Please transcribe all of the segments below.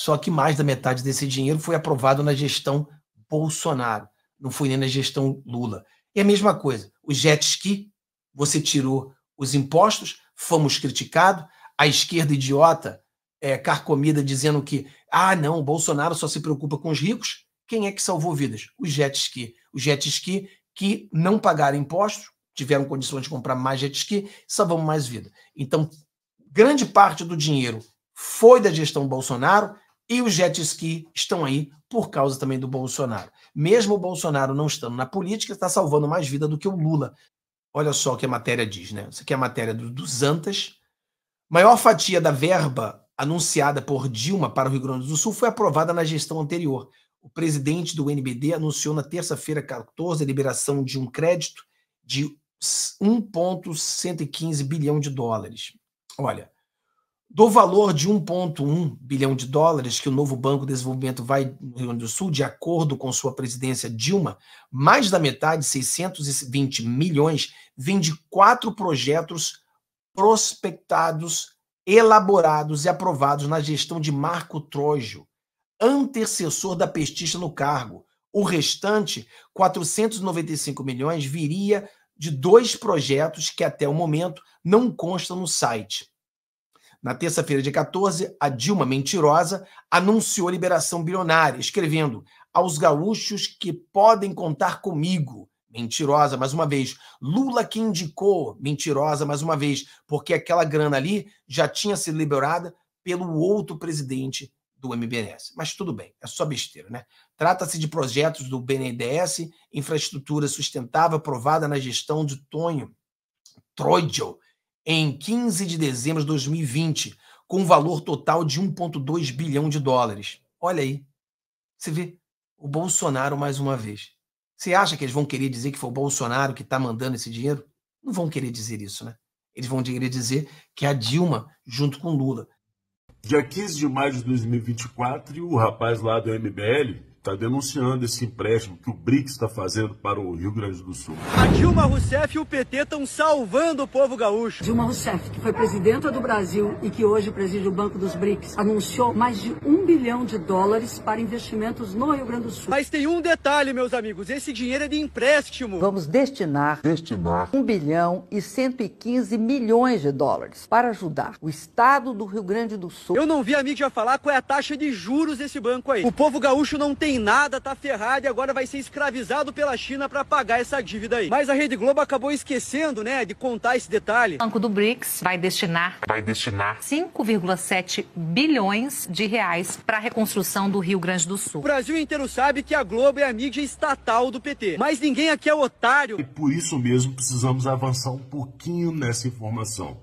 Só que mais da metade desse dinheiro foi aprovado na gestão Bolsonaro, não foi nem na gestão Lula. E a mesma coisa, o jet ski, você tirou os impostos, fomos criticados, a esquerda idiota é, carcomida dizendo que, ah, não, o Bolsonaro só se preocupa com os ricos. Quem é que salvou vidas? O jet ski. O jet ski que não pagaram impostos, tiveram condições de comprar mais jet ski, salvamos mais vida. Então, grande parte do dinheiro foi da gestão Bolsonaro e os jet ski estão aí por causa também do Bolsonaro. Mesmo o Bolsonaro não estando na política, está salvando mais vida do que o Lula. Olha só o que a matéria diz, né? Isso aqui é a matéria do, dos Antas. Maior fatia da verba anunciada por Dilma para o Rio Grande do Sul foi aprovada na gestão anterior. O presidente do NBD anunciou na terça-feira 14 a liberação de um crédito de 1,115 bilhão de dólares. Olha, do valor de 1,1 bilhão de dólares que o novo Banco de Desenvolvimento vai no Rio Grande do Sul, de acordo com sua presidência Dilma, mais da metade, 620 milhões, vem de quatro projetos prospectados, elaborados e aprovados na gestão de Marco Trojo, antecessor da pestista no cargo. O restante, 495 milhões, viria de dois projetos que até o momento não constam no site. Na terça-feira, dia 14, a Dilma Mentirosa anunciou liberação bilionária, escrevendo: Aos gaúchos que podem contar comigo. Mentirosa, mais uma vez. Lula que indicou, mentirosa, mais uma vez, porque aquela grana ali já tinha sido liberada pelo outro presidente do MBNS. Mas tudo bem, é só besteira, né? Trata-se de projetos do BNDES, infraestrutura sustentável aprovada na gestão de Tonho Troidel, em 15 de dezembro de 2020, com um valor total de 1,2 bilhão de dólares. Olha aí. Você vê o Bolsonaro mais uma vez. Você acha que eles vão querer dizer que foi o Bolsonaro que está mandando esse dinheiro? Não vão querer dizer isso, né? Eles vão querer dizer que é a Dilma junto com Lula. Dia 15 de maio de 2024, o rapaz lá do MBL está denunciando esse empréstimo que o BRICS está fazendo para o Rio Grande do Sul. A Dilma Rousseff e o PT estão salvando o povo gaúcho. Dilma Rousseff, que foi presidenta do Brasil e que hoje preside o Banco dos BRICS, anunciou mais de um bilhão de dólares para investimentos no Rio Grande do Sul. Mas tem um detalhe, meus amigos, esse dinheiro é de empréstimo. Vamos destinar, destinar 1 bilhão e 115 milhões de dólares para ajudar o estado do Rio Grande do Sul. Eu não vi a mídia falar qual é a taxa de juros desse banco aí. O povo gaúcho não tem tem nada, tá ferrado e agora vai ser escravizado pela China para pagar essa dívida aí. Mas a Rede Globo acabou esquecendo, né, de contar esse detalhe. O Banco do BRICS vai destinar vai destinar 5,7 bilhões de reais para a reconstrução do Rio Grande do Sul. O Brasil inteiro sabe que a Globo é a mídia estatal do PT, mas ninguém aqui é otário. E por isso mesmo precisamos avançar um pouquinho nessa informação.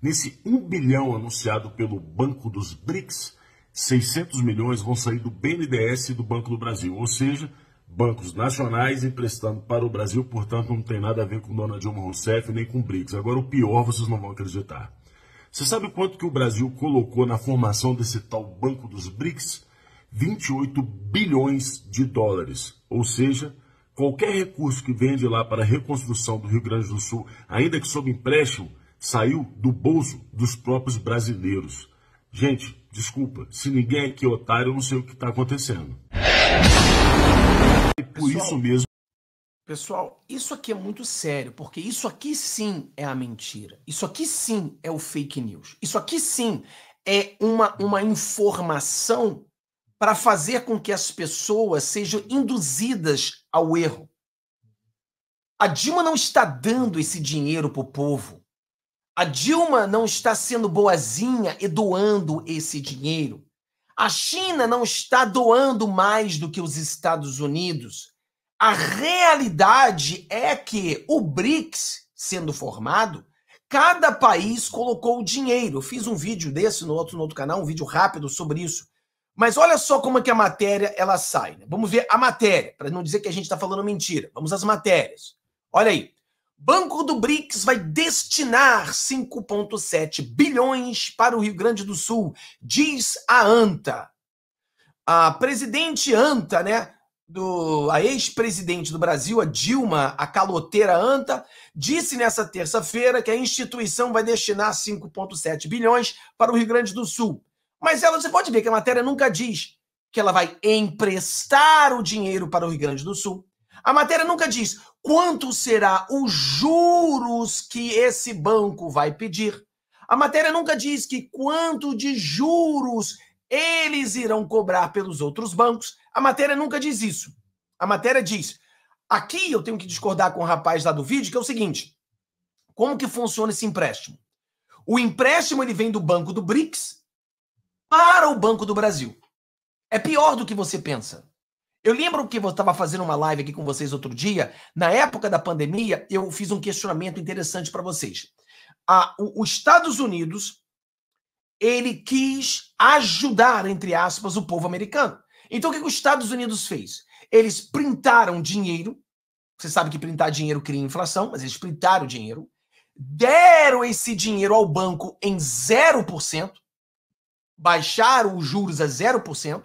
Nesse 1 bilhão anunciado pelo Banco dos BRICS, 600 milhões vão sair do BNDES e do Banco do Brasil, ou seja, bancos nacionais emprestando para o Brasil, portanto não tem nada a ver com Dona Dilma Rousseff nem com BRICS. Agora o pior vocês não vão acreditar. Você sabe quanto que o Brasil colocou na formação desse tal Banco dos BRICS? 28 bilhões de dólares, ou seja, qualquer recurso que vende de lá para a reconstrução do Rio Grande do Sul, ainda que sob empréstimo, saiu do bolso dos próprios brasileiros. Gente, desculpa, se ninguém é aqui é otário, eu não sei o que está acontecendo. E por pessoal, isso mesmo. Pessoal, isso aqui é muito sério, porque isso aqui sim é a mentira. Isso aqui sim é o fake news. Isso aqui sim é uma, uma informação para fazer com que as pessoas sejam induzidas ao erro. A Dilma não está dando esse dinheiro para o povo. A Dilma não está sendo boazinha e doando esse dinheiro. A China não está doando mais do que os Estados Unidos. A realidade é que o BRICS sendo formado, cada país colocou o dinheiro. Eu fiz um vídeo desse no outro, no outro canal, um vídeo rápido sobre isso. Mas olha só como é que a matéria ela sai. Né? Vamos ver a matéria, para não dizer que a gente está falando mentira. Vamos às matérias. Olha aí. Banco do BRICS vai destinar 5,7 bilhões para o Rio Grande do Sul, diz a ANTA. A presidente ANTA, né? Do, a ex-presidente do Brasil, a Dilma, a caloteira ANTA, disse nessa terça-feira que a instituição vai destinar 5,7 bilhões para o Rio Grande do Sul. Mas ela, você pode ver que a matéria nunca diz que ela vai emprestar o dinheiro para o Rio Grande do Sul. A matéria nunca diz quanto será os juros que esse banco vai pedir. A matéria nunca diz que quanto de juros eles irão cobrar pelos outros bancos. A matéria nunca diz isso. A matéria diz: aqui eu tenho que discordar com o rapaz lá do vídeo, que é o seguinte: como que funciona esse empréstimo? O empréstimo ele vem do Banco do BRICS para o Banco do Brasil. É pior do que você pensa. Eu lembro que eu estava fazendo uma live aqui com vocês outro dia. Na época da pandemia, eu fiz um questionamento interessante para vocês. Ah, os Estados Unidos, ele quis ajudar, entre aspas, o povo americano. Então, o que, que os Estados Unidos fez? Eles printaram dinheiro. Você sabe que printar dinheiro cria inflação, mas eles printaram dinheiro. Deram esse dinheiro ao banco em 0%. Baixaram os juros a 0%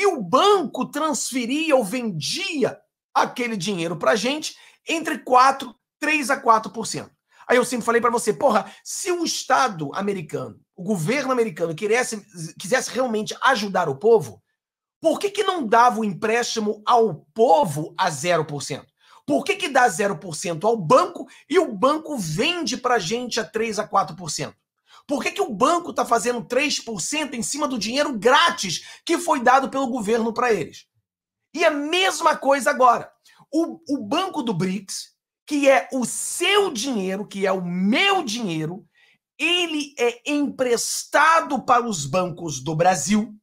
e o banco transferia ou vendia aquele dinheiro para a gente entre 4, 3 a 4%. Aí eu sempre falei para você, porra, se o Estado americano, o governo americano quisesse, quisesse realmente ajudar o povo, por que, que não dava o empréstimo ao povo a 0%? Por que, que dá 0% ao banco e o banco vende para gente a 3 a 4%? Por que, que o banco está fazendo 3% em cima do dinheiro grátis que foi dado pelo governo para eles? E a mesma coisa agora. O, o banco do BRICS, que é o seu dinheiro, que é o meu dinheiro, ele é emprestado para os bancos do Brasil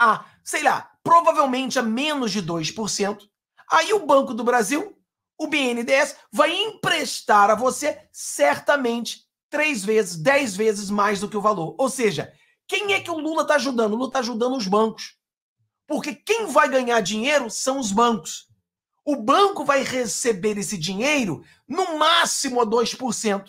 a, sei lá, provavelmente a menos de 2%. Aí o Banco do Brasil, o BNDES, vai emprestar a você certamente três vezes, dez vezes mais do que o valor. Ou seja, quem é que o Lula está ajudando? O Lula está ajudando os bancos. Porque quem vai ganhar dinheiro são os bancos. O banco vai receber esse dinheiro no máximo a 2%.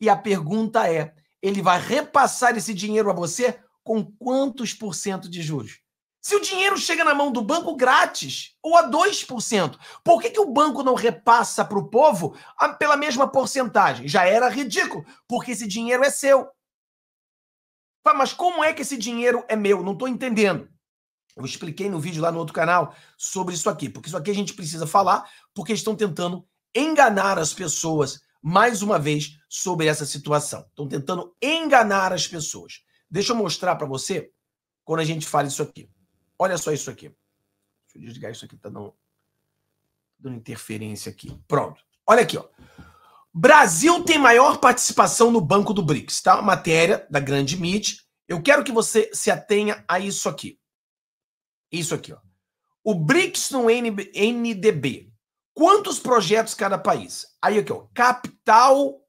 E a pergunta é: ele vai repassar esse dinheiro a você com quantos por cento de juros? Se o dinheiro chega na mão do banco grátis, ou a 2%, por que, que o banco não repassa para o povo a, pela mesma porcentagem? Já era ridículo, porque esse dinheiro é seu. Tá, mas como é que esse dinheiro é meu? Não estou entendendo. Eu expliquei no vídeo lá no outro canal sobre isso aqui, porque isso aqui a gente precisa falar, porque estão tentando enganar as pessoas mais uma vez sobre essa situação. Estão tentando enganar as pessoas. Deixa eu mostrar para você quando a gente fala isso aqui. Olha só isso aqui. Deixa eu desligar isso aqui, tá dando, dando interferência aqui. Pronto. Olha aqui, ó. Brasil tem maior participação no Banco do BRICS, tá? Matéria da Grande mídia. Eu quero que você se atenha a isso aqui. Isso aqui, ó. O BRICS no NDB. Quantos projetos cada país? Aí aqui, ó. Capital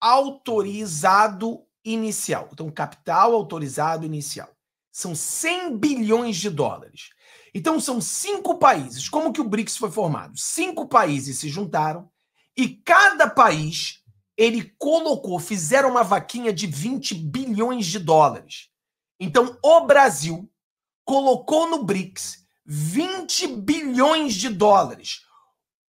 autorizado inicial. Então, capital autorizado inicial. São 100 bilhões de dólares. Então são cinco países. Como que o BRICS foi formado? Cinco países se juntaram e cada país ele colocou, fizeram uma vaquinha de 20 bilhões de dólares. Então o Brasil colocou no BRICS 20 bilhões de dólares.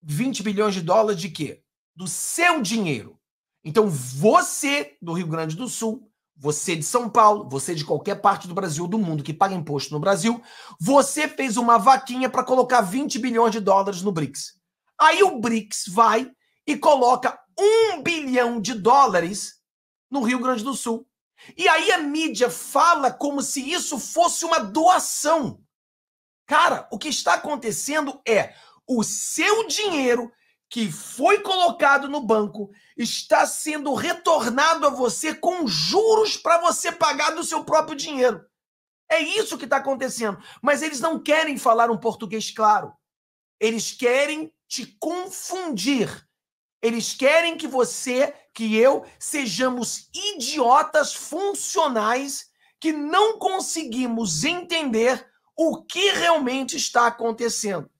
20 bilhões de dólares de quê? Do seu dinheiro. Então você do Rio Grande do Sul você de São Paulo, você de qualquer parte do Brasil, do mundo que paga imposto no Brasil, você fez uma vaquinha para colocar 20 bilhões de dólares no BRICS. Aí o BRICS vai e coloca um bilhão de dólares no Rio Grande do Sul. E aí a mídia fala como se isso fosse uma doação. Cara, o que está acontecendo é o seu dinheiro que foi colocado no banco está sendo retornado a você com juros para você pagar do seu próprio dinheiro. É isso que está acontecendo. Mas eles não querem falar um português claro. Eles querem te confundir. Eles querem que você, que eu, sejamos idiotas funcionais que não conseguimos entender o que realmente está acontecendo.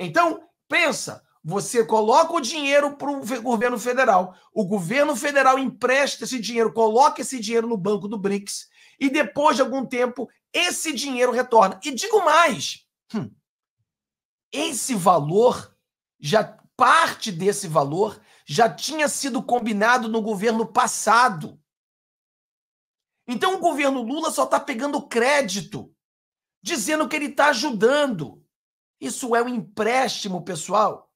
Então, pensa, você coloca o dinheiro para o governo federal. O governo federal empresta esse dinheiro, coloca esse dinheiro no banco do BRICS e depois de algum tempo esse dinheiro retorna. E digo mais, hum, esse valor já parte desse valor já tinha sido combinado no governo passado. Então o governo Lula só está pegando crédito, dizendo que ele está ajudando. Isso é um empréstimo, pessoal.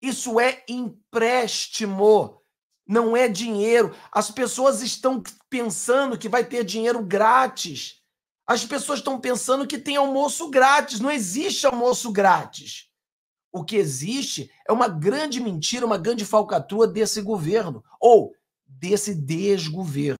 Isso é empréstimo, não é dinheiro. As pessoas estão pensando que vai ter dinheiro grátis. As pessoas estão pensando que tem almoço grátis. Não existe almoço grátis. O que existe é uma grande mentira, uma grande falcatrua desse governo ou desse desgoverno.